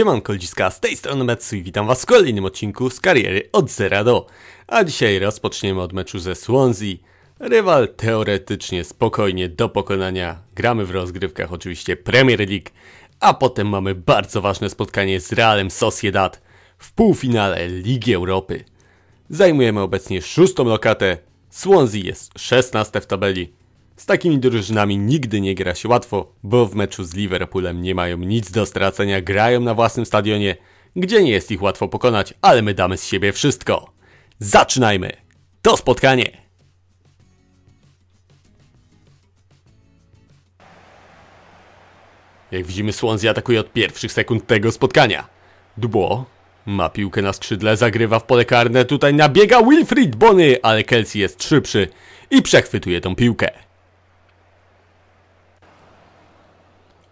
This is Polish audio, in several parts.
Siemanko ludziska, z tej strony Metsu i witam was w kolejnym odcinku z kariery od zera do. A dzisiaj rozpoczniemy od meczu ze Swansea. Rywal teoretycznie spokojnie do pokonania. Gramy w rozgrywkach oczywiście Premier League, a potem mamy bardzo ważne spotkanie z Realem Sociedad w półfinale Ligi Europy. Zajmujemy obecnie szóstą lokatę. Swansea jest szesnaste w tabeli, z takimi drużynami nigdy nie gra się łatwo, bo w meczu z Liverpoolem nie mają nic do stracenia, grają na własnym stadionie, gdzie nie jest ich łatwo pokonać, ale my damy z siebie wszystko. Zaczynajmy! To spotkanie! Jak widzimy, Swansea atakuje od pierwszych sekund tego spotkania. Dubo ma piłkę na skrzydle, zagrywa w pole karne, tutaj nabiega Wilfried Bony, ale Kelsey jest szybszy i przechwytuje tą piłkę.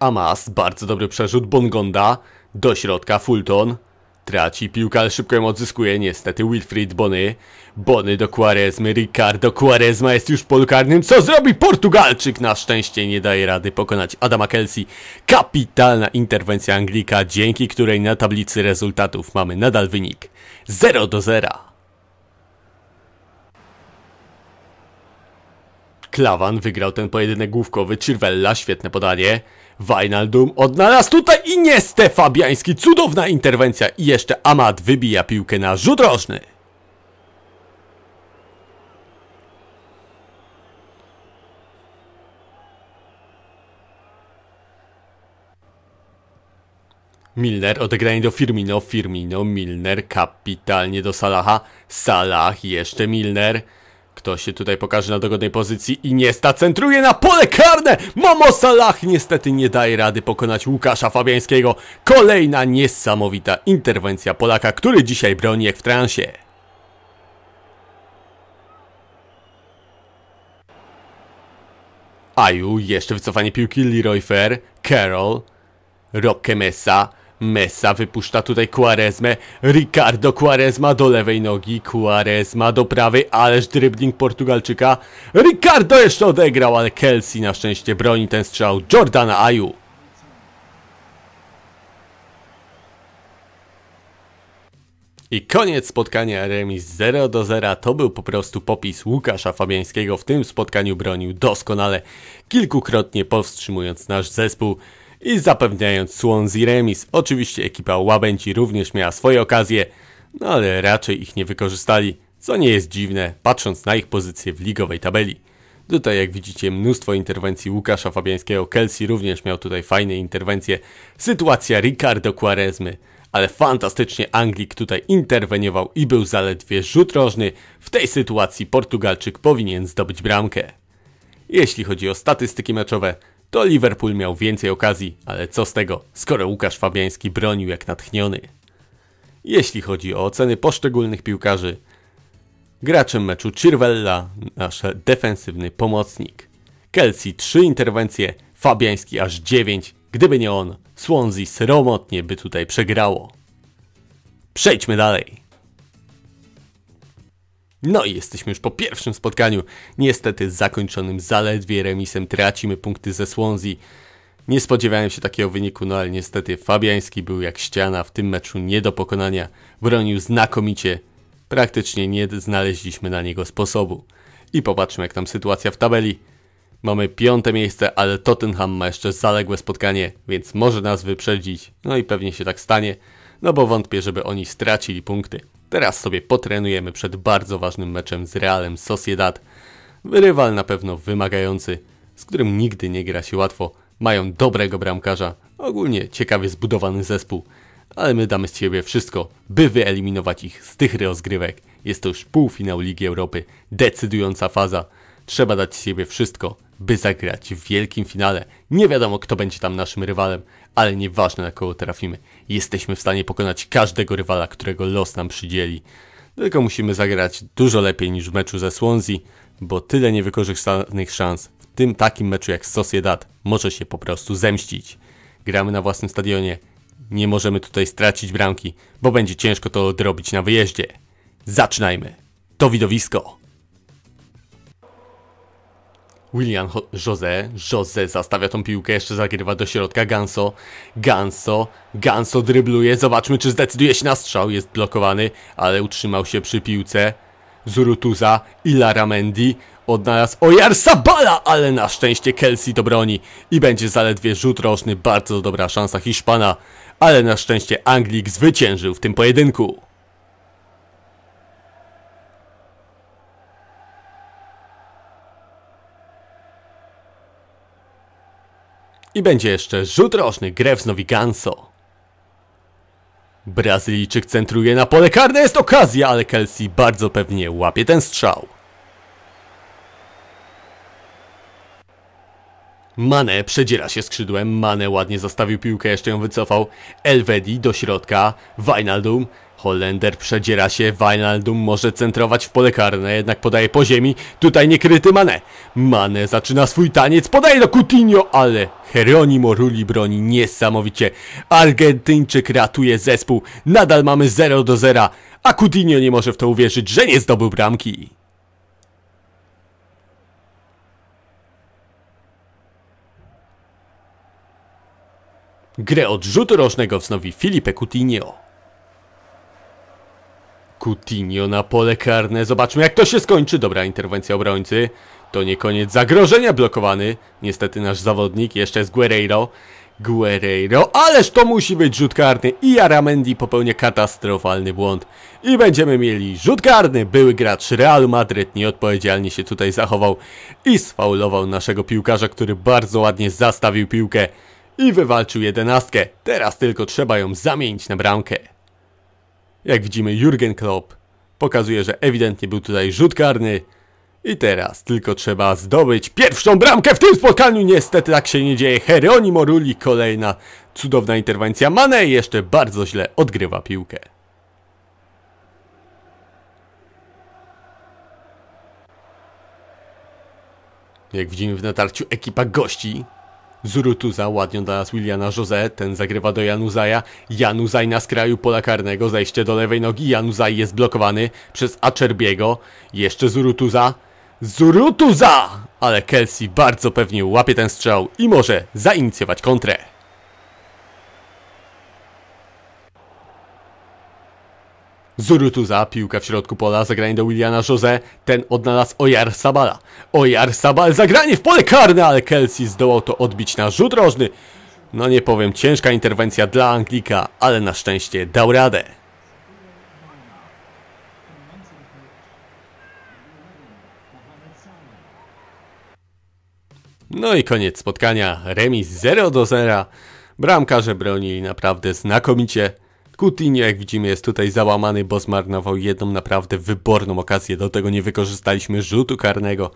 Amas, bardzo dobry przerzut Bongonda, do środka Fulton, traci piłkę, ale szybko ją odzyskuje, niestety Wilfried Bony, Bony do Quaresmy, Ricardo Quaresma jest już polu karnym, co zrobi Portugalczyk? Na szczęście nie daje rady pokonać Adama Kelsey, kapitalna interwencja Anglika, dzięki której na tablicy rezultatów mamy nadal wynik 0 do 0. Klawan wygrał ten pojedynek główkowy, Cirvella, świetne podanie. Wijnaldum odnalazł tutaj i nie Fabiański. Cudowna interwencja i jeszcze Amat wybija piłkę na rzut rożny. Milner, odegranie do Firmino, Firmino, Milner, kapitalnie do Salaha, Salah, jeszcze Milner, kto się tutaj pokaże na dogodnej pozycji i Niesta centruje na pole karne! Momo Salah niestety nie daje rady pokonać Łukasza Fabiańskiego. Kolejna niesamowita interwencja Polaka, który dzisiaj broni jak w transie. Aju, jeszcze wycofanie piłki Leroy Fair, Carol, Roque Mesa, Mesa wypuszcza tutaj Quaresmę, Ricardo Quaresma do lewej nogi, Quaresma do prawej, ależ dribbling Portugalczyka. Ricardo jeszcze odegrał, ale Kelsey na szczęście broni ten strzał Jordana Aju. I koniec spotkania remis 0 do 0 to był po prostu popis Łukasza Fabiańskiego. W tym spotkaniu bronił doskonale, kilkukrotnie powstrzymując nasz zespół i zapewniając Swansea remis. Oczywiście ekipa Łabęci również miała swoje okazje, no ale raczej ich nie wykorzystali, co nie jest dziwne, patrząc na ich pozycję w ligowej tabeli. Tutaj jak widzicie mnóstwo interwencji Łukasza Fabiańskiego, Kelsey również miał tutaj fajne interwencje. Sytuacja Ricardo Quaresmy, ale fantastycznie Anglik tutaj interweniował i był zaledwie rzut rożny. W tej sytuacji Portugalczyk powinien zdobyć bramkę. Jeśli chodzi o statystyki meczowe, to Liverpool miał więcej okazji, ale co z tego, skoro Łukasz Fabiański bronił jak natchniony. Jeśli chodzi o oceny poszczególnych piłkarzy, graczem meczu Cirvella, nasz defensywny pomocnik. Kelsey 3 interwencje, Fabiański aż 9, gdyby nie on, Swansea sromotnie by tutaj przegrało. Przejdźmy dalej. No i jesteśmy już po pierwszym spotkaniu, niestety zakończonym zaledwie remisem, tracimy punkty ze Swansea. Nie spodziewałem się takiego wyniku, no ale niestety Fabiański był jak ściana w tym meczu nie do pokonania. Bronił znakomicie, praktycznie nie znaleźliśmy na niego sposobu. I popatrzmy jak tam sytuacja w tabeli. Mamy piąte miejsce, ale Tottenham ma jeszcze zaległe spotkanie, więc może nas wyprzedzić. No i pewnie się tak stanie, no bo wątpię, żeby oni stracili punkty. Teraz sobie potrenujemy przed bardzo ważnym meczem z Realem Sociedad. Rywal na pewno wymagający, z którym nigdy nie gra się łatwo. Mają dobrego bramkarza, ogólnie ciekawie zbudowany zespół, ale my damy z ciebie wszystko, by wyeliminować ich z tych rozgrywek. Jest to już półfinał Ligi Europy, decydująca faza. Trzeba dać z siebie wszystko by zagrać w wielkim finale. Nie wiadomo, kto będzie tam naszym rywalem, ale nieważne na kogo trafimy. Jesteśmy w stanie pokonać każdego rywala, którego los nam przydzieli. Tylko musimy zagrać dużo lepiej niż w meczu ze Swansea, bo tyle niewykorzystanych szans w tym takim meczu jak Sociedad może się po prostu zemścić. Gramy na własnym stadionie, nie możemy tutaj stracić bramki, bo będzie ciężko to odrobić na wyjeździe. Zaczynajmy! To widowisko! William Jose, Jose zastawia tą piłkę, jeszcze zagrywa do środka Ganso, Ganso, Ganso drybluje, zobaczmy czy zdecyduje się na strzał, jest blokowany, ale utrzymał się przy piłce, Zurutuza, Ilara Mendy, odnalazł Ojarsa Bala, ale na szczęście Kelsey to broni i będzie zaledwie rzut roczny, bardzo dobra szansa Hiszpana, ale na szczęście Anglik zwyciężył w tym pojedynku. I będzie jeszcze rzut roczny, Grew z Brazylijczyk centruje na pole karne, jest okazja, ale Kelsey bardzo pewnie łapie ten strzał. Mane przedziera się skrzydłem, Mane ładnie zostawił piłkę, jeszcze ją wycofał. Elvedi do środka, Wijnaldum, Holender przedziera się, Wijnaldum może centrować w pole karne, jednak podaje po ziemi, tutaj niekryty Mane. Mane zaczyna swój taniec, podaje do Coutinho, ale Heronimo ruli broni niesamowicie. Argentyńczyk ratuje zespół, nadal mamy 0 do 0, a Coutinho nie może w to uwierzyć, że nie zdobył bramki. Grę odrzutu rożnego wznowi Filipe Coutinho. Coutinho na pole karne. Zobaczmy jak to się skończy. Dobra interwencja obrońcy. To nie koniec zagrożenia blokowany. Niestety nasz zawodnik jeszcze jest Guerreiro. Guerreiro, ależ to musi być rzut karny i Aramendi popełnia katastrofalny błąd. I będziemy mieli rzut karny. Były gracz Real Madryt nieodpowiedzialnie się tutaj zachował i sfaulował naszego piłkarza, który bardzo ładnie zastawił piłkę i wywalczył jedenastkę. Teraz tylko trzeba ją zamienić na bramkę. Jak widzimy, Jurgen Klopp pokazuje, że ewidentnie był tutaj rzut karny. I teraz tylko trzeba zdobyć pierwszą bramkę w tym spotkaniu. Niestety tak się nie dzieje. Heronimo Ruli kolejna cudowna interwencja. Mane jeszcze bardzo źle odgrywa piłkę. Jak widzimy w natarciu ekipa gości Zurutuza ładnie nas Williana Jose, ten zagrywa do Januzaja. Januzaj na skraju pola karnego, zejście do lewej nogi, Januzaj jest blokowany przez Acerbiego. Jeszcze Zurutuza. Zurutuza! Ale Kelsey bardzo pewnie łapie ten strzał i może zainicjować kontrę. Zurutuza, piłkę w środku pola, zagranie do Williana Jose, ten odnalazł Ojar Sabala. Ojar Sabal, zagranie w pole karne, ale Kelsey zdołał to odbić na rzut rożny. No nie powiem, ciężka interwencja dla Anglika, ale na szczęście dał radę. No i koniec spotkania. Remis 0 do 0. Bramkarze bronili naprawdę znakomicie. Coutinho, jak widzimy, jest tutaj załamany, bo zmarnował jedną naprawdę wyborną okazję. Do tego nie wykorzystaliśmy rzutu karnego.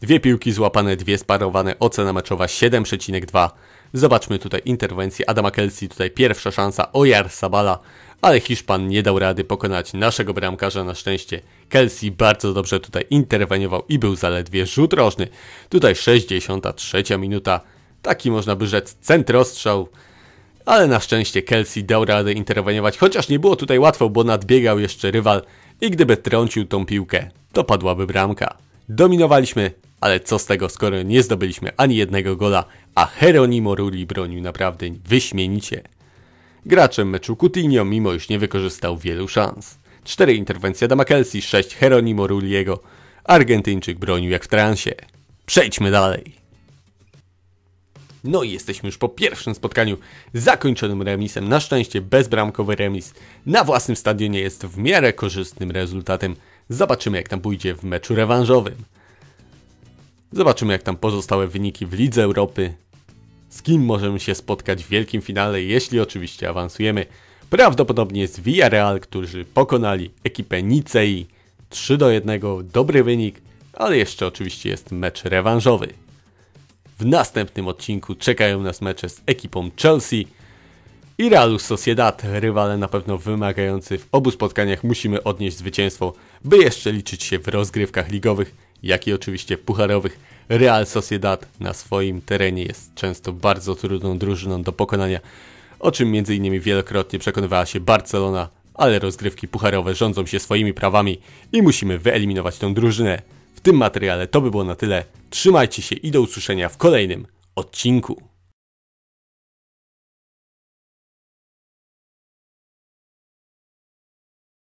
Dwie piłki złapane, dwie sparowane, ocena meczowa 7,2. Zobaczmy tutaj interwencję Adama Kelsey, tutaj pierwsza szansa Ojar Sabala, ale Hiszpan nie dał rady pokonać naszego bramkarza na szczęście. Kelsey bardzo dobrze tutaj interweniował i był zaledwie rzut rożny. Tutaj 63 minuta, taki można by rzec centrostrzał ale na szczęście Kelsey dał radę interweniować, chociaż nie było tutaj łatwo, bo nadbiegał jeszcze rywal i gdyby trącił tą piłkę, to padłaby bramka. Dominowaliśmy, ale co z tego, skoro nie zdobyliśmy ani jednego gola, a Heronimo Ruli bronił naprawdę wyśmienicie. Graczem meczu Coutinho, mimo iż nie wykorzystał wielu szans. 4 interwencje Dama Kelsey, 6 Heronimo Rulliego. Argentyńczyk bronił jak w transie. Przejdźmy dalej. No i jesteśmy już po pierwszym spotkaniu zakończonym remisem. Na szczęście bezbramkowy remis na własnym stadionie jest w miarę korzystnym rezultatem. Zobaczymy jak tam pójdzie w meczu rewanżowym. Zobaczymy jak tam pozostałe wyniki w Lidze Europy. Z kim możemy się spotkać w wielkim finale, jeśli oczywiście awansujemy. Prawdopodobnie z Villarreal, którzy pokonali ekipę Nicei 3 do 1. Dobry wynik, ale jeszcze oczywiście jest mecz rewanżowy. W następnym odcinku czekają nas mecze z ekipą Chelsea i Realu Sociedad, rywale na pewno wymagający. W obu spotkaniach musimy odnieść zwycięstwo, by jeszcze liczyć się w rozgrywkach ligowych, jak i oczywiście pucharowych. Real Sociedad na swoim terenie jest często bardzo trudną drużyną do pokonania, o czym m.in. wielokrotnie przekonywała się Barcelona, ale rozgrywki pucharowe rządzą się swoimi prawami i musimy wyeliminować tą drużynę tym materiale to by było na tyle. Trzymajcie się i do usłyszenia w kolejnym odcinku.